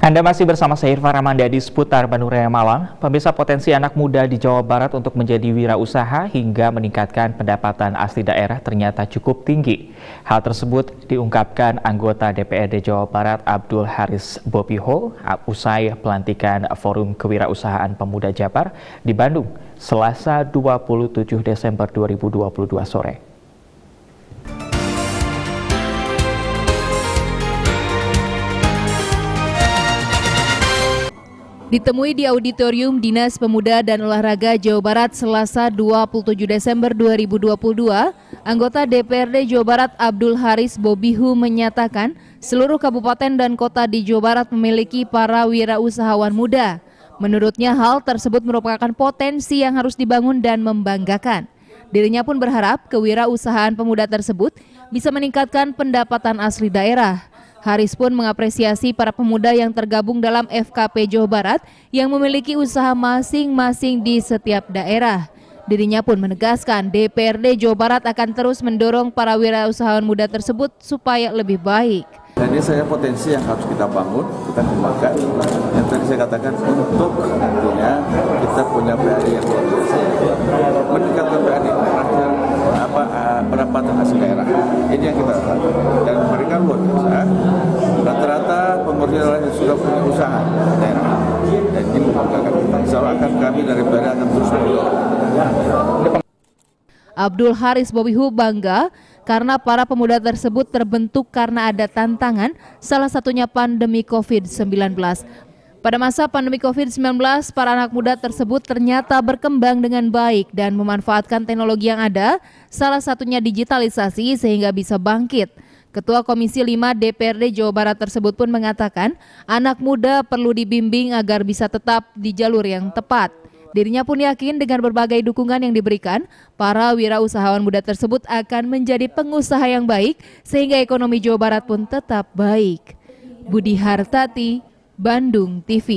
Anda masih bersama saya Irfan di seputar Bandung Raya Malang. Pemirsa potensi anak muda di Jawa Barat untuk menjadi wirausaha hingga meningkatkan pendapatan asli daerah ternyata cukup tinggi. Hal tersebut diungkapkan anggota DPRD Jawa Barat Abdul Haris Bopiho usai pelantikan Forum Kewirausahaan Pemuda Jabar di Bandung Selasa 27 Desember 2022 sore. Ditemui di auditorium Dinas Pemuda dan Olahraga Jawa Barat Selasa 27 Desember 2022, anggota DPRD Jawa Barat Abdul Haris Bobihu menyatakan seluruh kabupaten dan kota di Jawa Barat memiliki para wirausahawan muda. Menurutnya hal tersebut merupakan potensi yang harus dibangun dan membanggakan. Dirinya pun berharap kewirausahaan pemuda tersebut bisa meningkatkan pendapatan asli daerah. Haris pun mengapresiasi para pemuda yang tergabung dalam FKP Jawa Barat yang memiliki usaha masing-masing di setiap daerah. Dirinya pun menegaskan DPRD Jawa Barat akan terus mendorong para wirausahawan muda tersebut supaya lebih baik. Dan ini saya potensi yang harus kita bangun, kita kembangkan. Yang tadi saya katakan untuk tentunya kita punya PAD yang luar biasa. Meningkatkan PAD, apa, eh, pendapatan hasil daerah. Ini yang kita lakukan. adalah yang sudah punya usaha daerah dan ini membukakan insya kami dari BRI akan terus Abdul Haris Bobihu bangga karena para pemuda tersebut terbentuk karena ada tantangan, salah satunya pandemi COVID-19. Pada masa pandemi COVID-19, para anak muda tersebut ternyata berkembang dengan baik dan memanfaatkan teknologi yang ada, salah satunya digitalisasi sehingga bisa bangkit. Ketua Komisi 5 DPRD Jawa Barat tersebut pun mengatakan, anak muda perlu dibimbing agar bisa tetap di jalur yang tepat. Dirinya pun yakin dengan berbagai dukungan yang diberikan, para wirausahawan muda tersebut akan menjadi pengusaha yang baik sehingga ekonomi Jawa Barat pun tetap baik. Budi Hartati, Bandung TV.